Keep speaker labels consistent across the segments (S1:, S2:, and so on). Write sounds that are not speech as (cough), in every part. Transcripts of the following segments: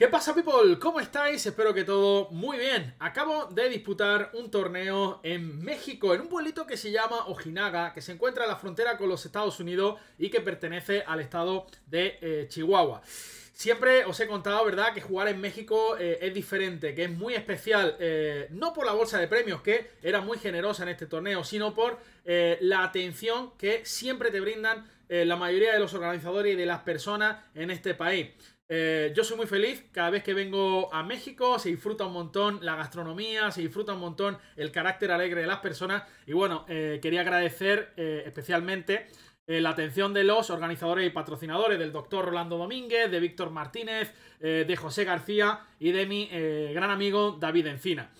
S1: ¿Qué pasa people? ¿Cómo estáis? Espero que todo muy bien. Acabo de disputar un torneo en México, en un pueblito que se llama Ojinaga, que se encuentra en la frontera con los Estados Unidos y que pertenece al estado de eh, Chihuahua. Siempre os he contado, ¿verdad?, que jugar en México eh, es diferente, que es muy especial, eh, no por la bolsa de premios, que era muy generosa en este torneo, sino por la atención que siempre te brindan la mayoría de los organizadores y de las personas en este país. Eh, yo soy muy feliz cada vez que vengo a México, se disfruta un montón la gastronomía, se disfruta un montón el carácter alegre de las personas y bueno, eh, quería agradecer eh, especialmente la atención de los organizadores y patrocinadores, del doctor Rolando Domínguez, de Víctor Martínez, de José García y de mi gran amigo David Encina.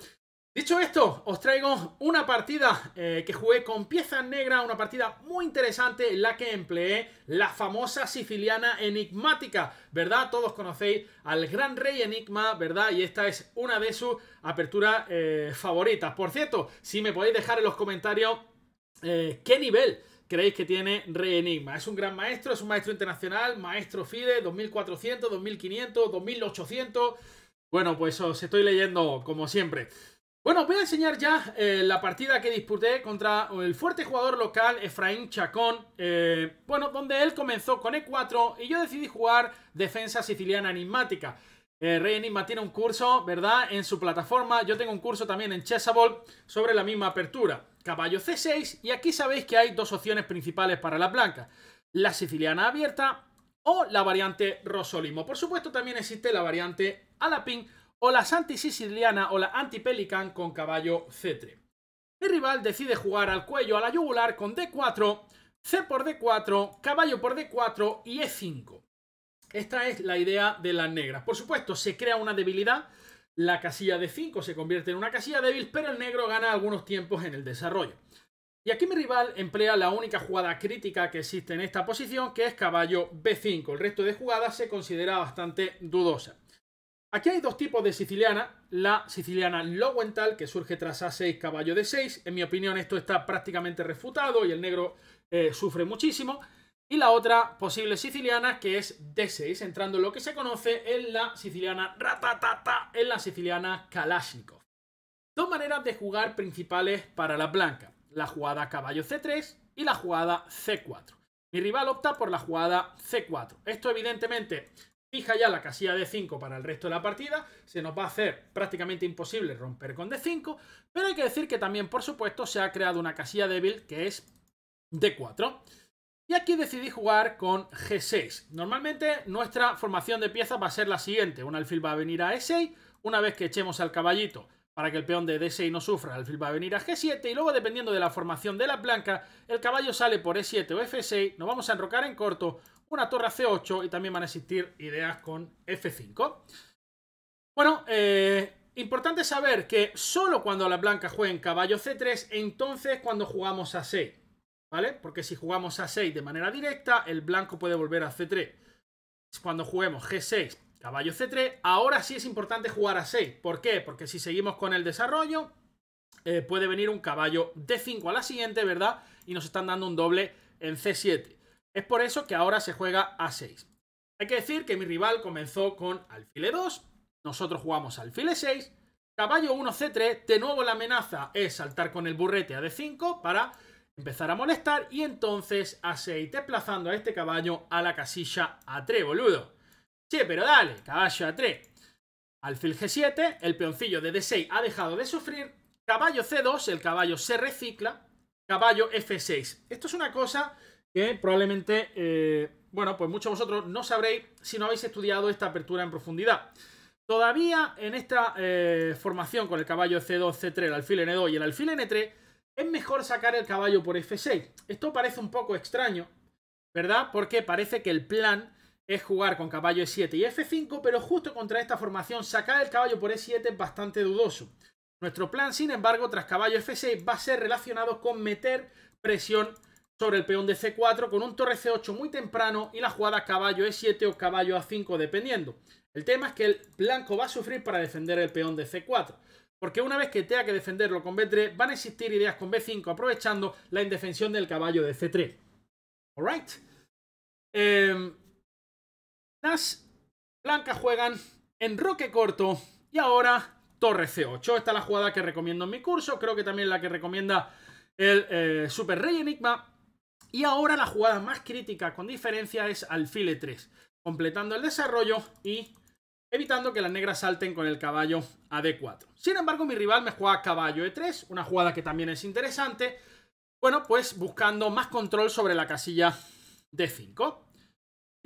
S1: Dicho esto, os traigo una partida eh, que jugué con piezas negras, una partida muy interesante en la que empleé la famosa siciliana enigmática, ¿verdad? Todos conocéis al gran rey enigma, ¿verdad? Y esta es una de sus aperturas eh, favoritas. Por cierto, si me podéis dejar en los comentarios eh, qué nivel creéis que tiene Rey Enigma. Es un gran maestro, es un maestro internacional, maestro FIDE, 2400, 2500, 2800. Bueno, pues os estoy leyendo como siempre. Bueno, voy a enseñar ya eh, la partida que disputé contra el fuerte jugador local Efraín Chacón. Eh, bueno, donde él comenzó con E4 y yo decidí jugar defensa siciliana enigmática. Eh, Rey Enigma tiene un curso, ¿verdad? En su plataforma. Yo tengo un curso también en Chessable sobre la misma apertura. Caballo C6 y aquí sabéis que hay dos opciones principales para las blancas. La siciliana abierta o la variante Rosolimo. Por supuesto también existe la variante Alapin o la Santi Siciliana o la Anti Pelican con caballo C3. Mi rival decide jugar al cuello a la yugular con D4, C por D4, caballo por D4 y E5. Esta es la idea de las negras. Por supuesto, se crea una debilidad, la casilla de 5 se convierte en una casilla débil, pero el negro gana algunos tiempos en el desarrollo. Y aquí mi rival emplea la única jugada crítica que existe en esta posición, que es caballo B5. El resto de jugadas se considera bastante dudosa. Aquí hay dos tipos de siciliana. La siciliana Lowenthal, que surge tras A6, caballo d 6. En mi opinión, esto está prácticamente refutado y el negro eh, sufre muchísimo. Y la otra posible siciliana, que es D6, entrando en lo que se conoce en la siciliana Ratatata, en la siciliana Kalashnikov. Dos maneras de jugar principales para la blanca. La jugada caballo C3 y la jugada C4. Mi rival opta por la jugada C4. Esto evidentemente fija ya la casilla de 5 para el resto de la partida, se nos va a hacer prácticamente imposible romper con D5, pero hay que decir que también, por supuesto, se ha creado una casilla débil que es D4. Y aquí decidí jugar con G6. Normalmente nuestra formación de piezas va a ser la siguiente, un alfil va a venir a E6, una vez que echemos al caballito para que el peón de D6 no sufra, el alfil va a venir a G7 y luego dependiendo de la formación de la blanca, el caballo sale por E7 o F6, nos vamos a enrocar en corto, una torre C8 y también van a existir ideas con F5. Bueno, eh, importante saber que solo cuando la blanca juega caballo C3, entonces cuando jugamos a 6, ¿vale? Porque si jugamos a 6 de manera directa, el blanco puede volver a C3. Cuando juguemos G6 Caballo C3. Ahora sí es importante jugar a 6. ¿Por qué? Porque si seguimos con el desarrollo, eh, puede venir un caballo D5 a la siguiente, ¿verdad? Y nos están dando un doble en C7. Es por eso que ahora se juega a 6. Hay que decir que mi rival comenzó con alfile 2, nosotros jugamos alfile 6, caballo 1 C3, de nuevo la amenaza es saltar con el burrete a D5 para empezar a molestar y entonces a 6 desplazando a este caballo a la casilla A3, boludo. Sí, pero dale, caballo a 3. Alfil G7, el peoncillo de D6 ha dejado de sufrir. Caballo C2, el caballo se recicla. Caballo F6. Esto es una cosa que probablemente, eh, bueno, pues muchos de vosotros no sabréis si no habéis estudiado esta apertura en profundidad. Todavía en esta eh, formación con el caballo C2, C3, el alfil N2 y el alfil N3, es mejor sacar el caballo por F6. Esto parece un poco extraño, ¿verdad? Porque parece que el plan es jugar con caballo E7 y F5, pero justo contra esta formación sacar el caballo por E7 es bastante dudoso. Nuestro plan, sin embargo, tras caballo F6 va a ser relacionado con meter presión sobre el peón de C4 con un torre C8 muy temprano y la jugada caballo E7 o caballo A5 dependiendo. El tema es que el blanco va a sufrir para defender el peón de C4. Porque una vez que tenga que defenderlo con B3, van a existir ideas con B5 aprovechando la indefensión del caballo de C3. ¿Alright? Eh, em, las blancas juegan en roque corto y ahora torre C8. Esta es la jugada que recomiendo en mi curso, creo que también la que recomienda el eh, Super Rey Enigma. Y ahora la jugada más crítica con diferencia es alfil E3, completando el desarrollo y evitando que las negras salten con el caballo a D4. Sin embargo, mi rival me juega caballo E3, una jugada que también es interesante, bueno, pues buscando más control sobre la casilla D5.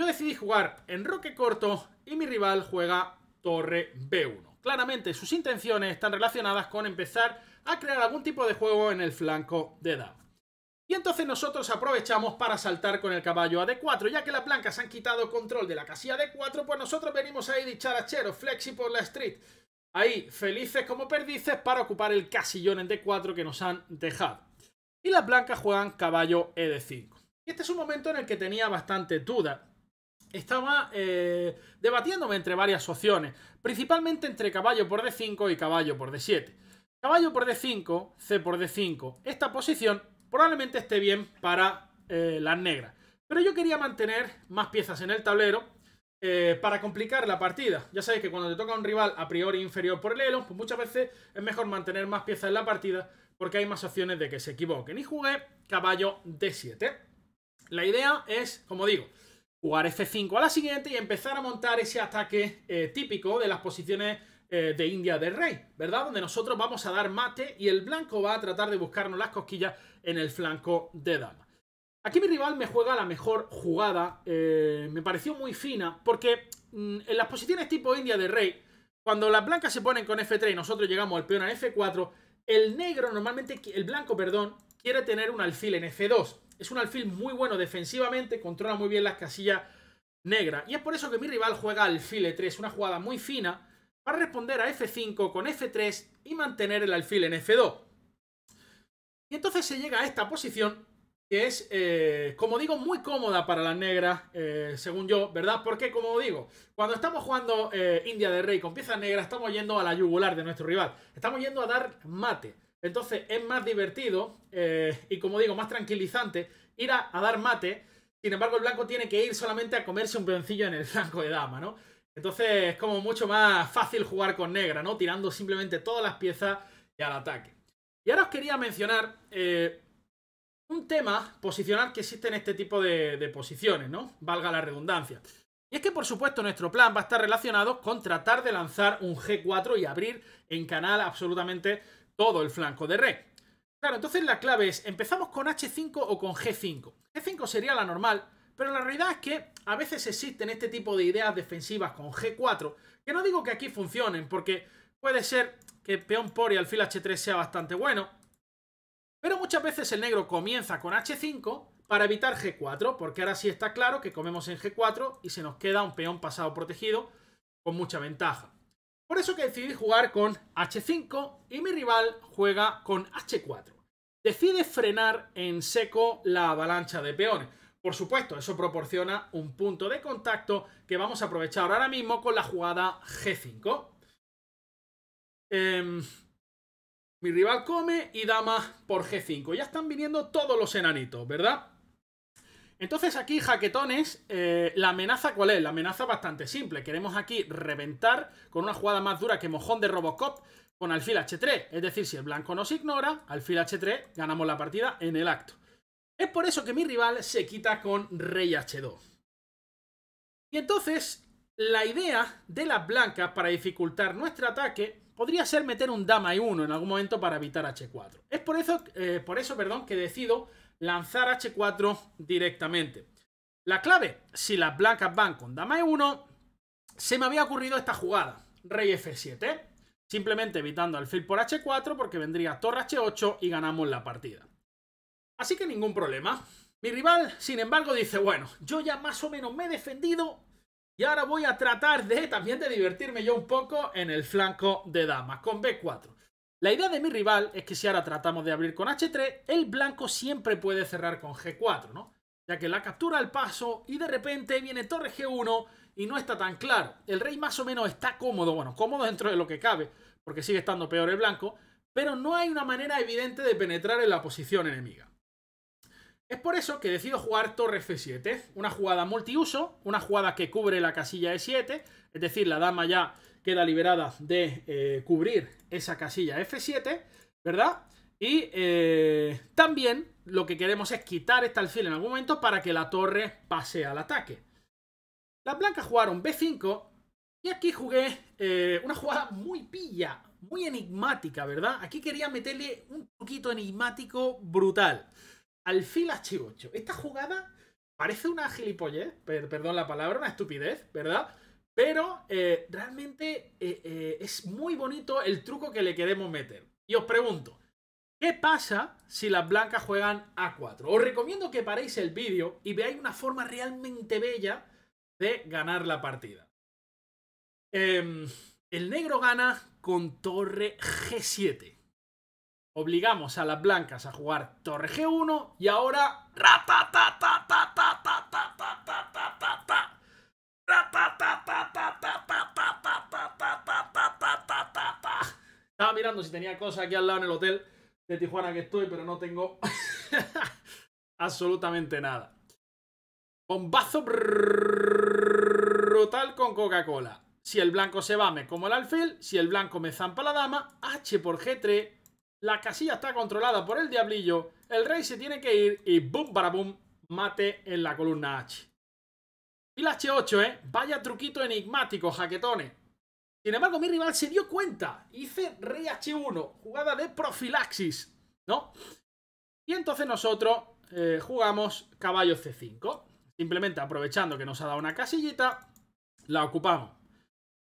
S1: Yo decidí jugar en roque corto y mi rival juega torre B1. Claramente sus intenciones están relacionadas con empezar a crear algún tipo de juego en el flanco de dama. Y entonces nosotros aprovechamos para saltar con el caballo a D4, ya que las blancas han quitado control de la casilla D4, pues nosotros venimos ahí de charachero, flexi por la street. Ahí, felices como perdices, para ocupar el casillón en D4 que nos han dejado. Y las blancas juegan caballo ED5. Y este es un momento en el que tenía bastante duda, estaba eh, debatiéndome entre varias opciones, principalmente entre caballo por D5 y caballo por D7. Caballo por D5, C por D5. Esta posición probablemente esté bien para eh, las negras. Pero yo quería mantener más piezas en el tablero eh, para complicar la partida. Ya sabéis que cuando te toca un rival a priori inferior por el elo, pues muchas veces es mejor mantener más piezas en la partida porque hay más opciones de que se equivoquen. Y jugué caballo D7. La idea es, como digo, jugar F5 a la siguiente y empezar a montar ese ataque eh, típico de las posiciones eh, de India del Rey, ¿verdad? Donde nosotros vamos a dar mate y el blanco va a tratar de buscarnos las cosquillas en el flanco de dama. Aquí mi rival me juega la mejor jugada, eh, me pareció muy fina, porque mm, en las posiciones tipo India de Rey, cuando las blancas se ponen con F3 y nosotros llegamos al peón a F4, el negro normalmente, el blanco, perdón, quiere tener un alfil en F2 es un alfil muy bueno defensivamente, controla muy bien las casillas negras. Y es por eso que mi rival juega alfil E3, una jugada muy fina, para responder a F5 con F3 y mantener el alfil en F2. Y entonces se llega a esta posición que es, eh, como digo, muy cómoda para las negras, eh, según yo, ¿verdad? Porque, como digo, cuando estamos jugando eh, India de Rey con piezas negras, estamos yendo a la yugular de nuestro rival. Estamos yendo a dar mate. Entonces es más divertido eh, y como digo, más tranquilizante ir a, dar mate. Sin embargo, el blanco tiene que ir solamente a comerse un peoncillo en el blanco de dama, ¿no? Entonces es como mucho más fácil jugar con negra, ¿no? Tirando simplemente todas las piezas y al ataque. Y ahora os quería mencionar eh, un tema posicional que existe en este tipo de, de posiciones, ¿no? Valga la redundancia. Y es que, por supuesto, nuestro plan va a estar relacionado con tratar de lanzar un G4 y abrir en canal absolutamente todo el flanco de red. Claro, entonces la clave es, ¿empezamos con H5 o con G5? G5 sería la normal, pero la realidad es que a veces existen este tipo de ideas defensivas con G4, que no digo que aquí funcionen, porque puede ser que peón por y alfil H3 sea bastante bueno, pero muchas veces el negro comienza con H5 para evitar G4, porque ahora sí está claro que comemos en G4 y se nos queda un peón pasado protegido con mucha ventaja. Por eso que decidí jugar con H5 y mi rival juega con H4. Decide frenar en seco la avalancha de peones. Por supuesto, eso proporciona un punto de contacto que vamos a aprovechar ahora mismo con la jugada G5. Em, mi rival come y dama por G5. Ya están viniendo todos los enanitos, ¿verdad? Entonces aquí, jaquetones, eh, la amenaza cuál es? La amenaza bastante simple. Queremos aquí reventar con una jugada más dura que mojón de Robocop con alfil H3. Es decir, si el blanco nos ignora, alfil H3, ganamos la partida en el acto. Es por eso que mi rival se quita con rey H2. Y entonces, la idea de las blancas para dificultar nuestro ataque podría ser meter un dama y 1 en algún momento para evitar H4. Es por eso, eh, por eso perdón, que decido lanzar H4 directamente. La clave, si las blancas van con dama E1, se me había ocurrido esta jugada. Rey F7, simplemente evitando alfil por H4 porque vendría torre H8 y ganamos la partida. Así que ningún problema. Mi rival, sin embargo, dice, bueno, yo ya más o menos me he defendido y ahora voy a tratar de también de divertirme yo un poco en el flanco de dama con B4. La idea de mi rival es que si ahora tratamos de abrir con H3, el blanco siempre puede cerrar con G4, ¿no? Ya que la captura al paso y de repente viene torre G1 y no está tan claro. El rey más o menos está cómodo, bueno, cómodo dentro de lo que cabe, porque sigue estando peor el blanco, pero no hay una manera evidente de penetrar en la posición enemiga. Es por eso que decido jugar torre F7, una jugada multiuso, una jugada que cubre la casilla E7, es decir, la dama ya queda liberada de eh, cubrir esa casilla F7, ¿verdad? Y eh, también lo que queremos es quitar esta alfil en algún momento para que la torre pase al ataque. Las blancas jugaron B5 y aquí jugué eh, una jugada muy pilla, muy enigmática, ¿verdad? Aquí quería meterle un poquito enigmático brutal. Alfil H8. Esta jugada parece una gilipollez, perdón la palabra, una estupidez, ¿verdad? Pero realmente es muy bonito el truco que le queremos meter. Y os pregunto, ¿qué pasa si las blancas juegan A4? Os recomiendo que paréis el vídeo y veáis una forma realmente bella de ganar la partida. el negro gana con torre G7. Obligamos a las blancas a jugar torre G1 y ahora... (laughs) Estaba mirando si tenía cosas aquí al lado en el hotel de Tijuana que estoy, pero no tengo (laughs) absolutamente nada. Bombazo brutal con Coca-Cola. Si el blanco se va, me como el alfil. Si el blanco me zampa la dama, H por G3. La casilla está controlada por el diablillo. El rey se tiene que ir y boom para boom, mate en la columna H. Y la H8, ¿eh? Vaya truquito enigmático, jaquetones. Sin embargo, mi rival se dio cuenta. Hice rey H1, jugada de profilaxis, ¿no? Y entonces nosotros eh, jugamos caballo C5. Simplemente aprovechando que nos ha dado una casillita, la ocupamos.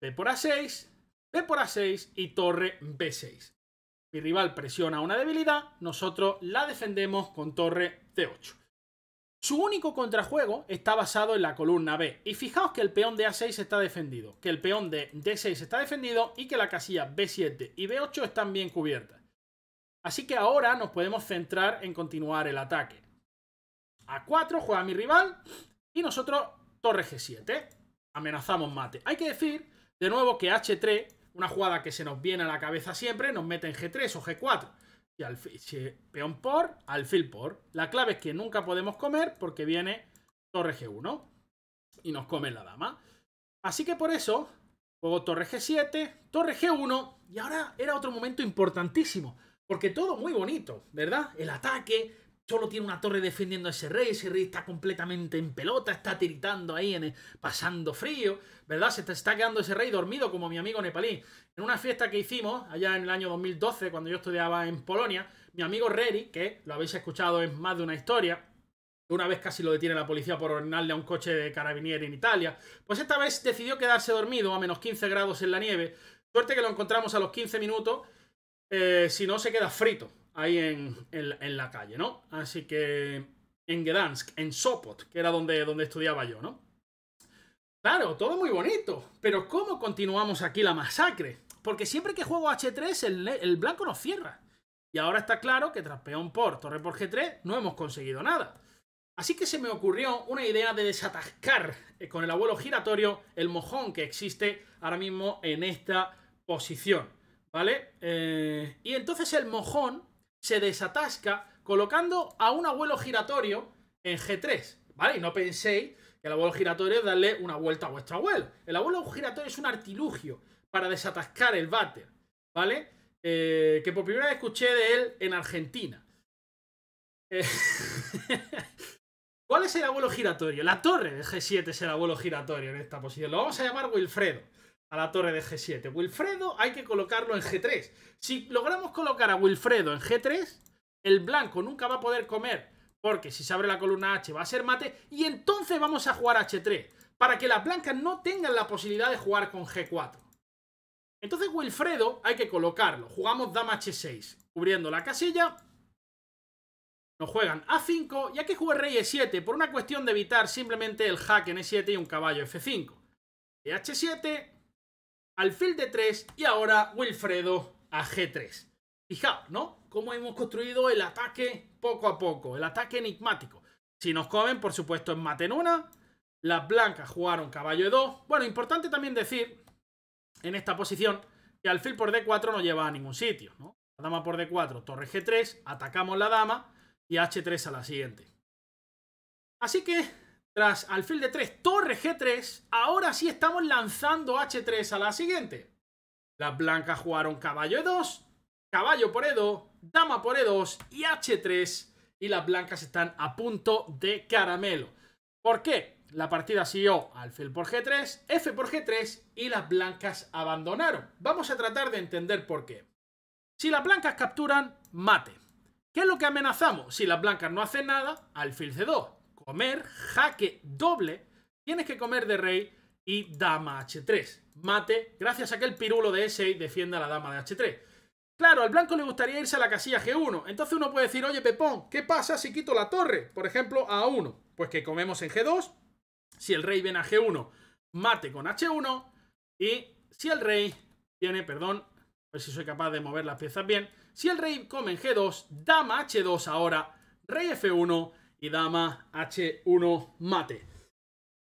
S1: B por A6, B por A6 y torre B6. Mi rival presiona una debilidad, nosotros la defendemos con torre C8. Su único contrajuego está basado en la columna B, y fijaos que el peón de A6 está defendido, que el peón de D6 está defendido y que la casilla B7 y B8 están bien cubiertas. Así que ahora nos podemos centrar en continuar el ataque. A4 juega mi rival y nosotros torre G7. Amenazamos mate. Hay que decir, de nuevo, que H3, una jugada que se nos viene a la cabeza siempre, nos mete en G3 o G4 y al peón por, alfil por. La clave es que nunca podemos comer porque viene torre G1 y nos come la dama. Así que por eso juego torre G7, torre G1 y ahora era otro momento importantísimo. Porque todo muy bonito, ¿verdad? El ataque, solo tiene una torre defendiendo a ese rey, ese rey está completamente en pelota, está tiritando ahí, en pasando frío, ¿verdad? Se está quedando ese rey dormido como mi amigo nepalí. En una fiesta que hicimos allá en el año 2012, cuando yo estudiaba en Polonia, mi amigo Reri, que lo habéis escuchado en más de una historia, una vez casi lo detiene la policía por ordenarle a un coche de carabinieri en Italia, pues esta vez decidió quedarse dormido a menos 15 grados en la nieve. Suerte que lo encontramos a los 15 minutos, eh, si no se queda frito ahí en, la calle, ¿no? Así que en Gdansk, en Sopot, que era donde, donde estudiaba yo, ¿no? Claro, todo muy bonito, pero ¿cómo continuamos aquí la masacre? Porque siempre que juego H3 el, blanco nos cierra. Y ahora está claro que tras peón por, torre por G3 no hemos conseguido nada. Así que se me ocurrió una idea de desatascar eh, con el abuelo giratorio el mojón que existe ahora mismo en esta posición, ¿vale? Eh, y entonces el mojón se desatasca colocando a un abuelo giratorio en G3, ¿vale? Y no penséis que el abuelo giratorio es darle una vuelta a vuestro abuelo. El abuelo giratorio es un artilugio para desatascar el váter, ¿vale? Eh, que por primera vez escuché de él en Argentina. Eh, (laughs) ¿Cuál es el abuelo giratorio? La torre de G7 es el abuelo giratorio en esta posición. Lo vamos a llamar Wilfredo a la torre de G7. Wilfredo hay que colocarlo en G3. Si logramos colocar a Wilfredo en G3, el blanco nunca va a poder comer, porque si se abre la columna H va a ser mate, y entonces vamos a jugar H3, para que las blancas no tengan la posibilidad de jugar con G4. Entonces Wilfredo hay que colocarlo. Jugamos dama H6, cubriendo la casilla. Nos juegan A5 y aquí juega rey E7 por una cuestión de evitar simplemente el hack en E7 y un caballo F5. E H7, alfil de 3 y ahora Wilfredo a G3. Fijaos, ¿no? Cómo hemos construido el ataque poco a poco, el ataque enigmático. Si nos comen, por supuesto, en maten una. Las blancas jugaron caballo E2. Bueno, importante también decir en esta posición que alfil por D4 no lleva a ningún sitio, ¿no? La dama por D4, torre G3, atacamos la dama y H3 a la siguiente. Así que tras alfil de 3, torre G3, ahora sí estamos lanzando H3 a la siguiente. Las blancas jugaron caballo E2, caballo por E2, dama por E2 y H3. Y las blancas están a punto de caramelo. ¿Por qué? La partida siguió alfil por G3, F por G3 y las blancas abandonaron. Vamos a tratar de entender por qué. Si las blancas capturan, mate. ¿Qué es lo que amenazamos? Si las blancas no hacen nada, alfil C2 comer, jaque doble, tienes que comer de rey y dama h3. Mate, gracias a que el pirulo de e6 defienda a la dama de h3. Claro, al blanco le gustaría irse a la casilla g1. Entonces uno puede decir, oye Pepón, ¿qué pasa si quito la torre? Por ejemplo, a 1. Pues que comemos en g2. Si el rey viene a g1, mate con h1. Y si el rey viene, perdón, a ver si soy capaz de mover las piezas bien. Si el rey come en g2, dama h2 ahora, rey f1, y dama H1 mate.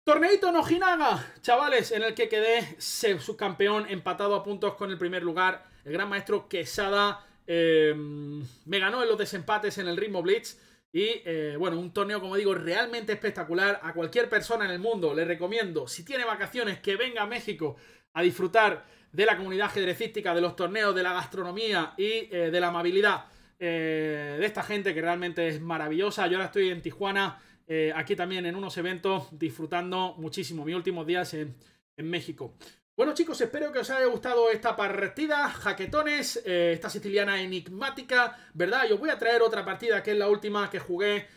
S1: Torneito Nojinaga, chavales, en el que quedé subcampeón empatado a puntos con el primer lugar. El gran maestro Quesada em, me ganó en los desempates en el ritmo Blitz. Y eh, bueno, un torneo, como digo, realmente espectacular. A cualquier persona en el mundo le recomiendo, si tiene vacaciones, que venga a México a disfrutar de la comunidad ajedrecística, de los torneos, de la gastronomía y eh, de la amabilidad eh, de esta gente que realmente es maravillosa. Yo ahora estoy en Tijuana, eh, aquí también en unos eventos, disfrutando muchísimo mis últimos días en, México. Bueno chicos, espero que os haya gustado esta partida, jaquetones, eh, esta siciliana enigmática, ¿verdad? Y os voy a traer otra partida que es la última que jugué,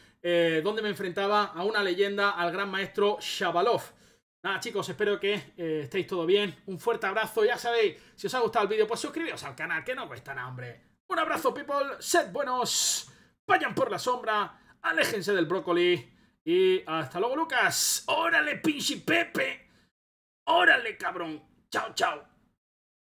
S1: donde me enfrentaba a una leyenda, al gran maestro Shabalov. Nada chicos, espero que estéis todo bien. Un fuerte abrazo, ya sabéis, si os ha gustado el vídeo, pues suscribiros al canal, que no cuesta nada, hombre. Un abrazo, people. Sed buenos. Vayan por la sombra. Aléjense del brócoli. Y hasta luego, Lucas. Órale, pinche Pepe. Órale, cabrón. Chao, chao.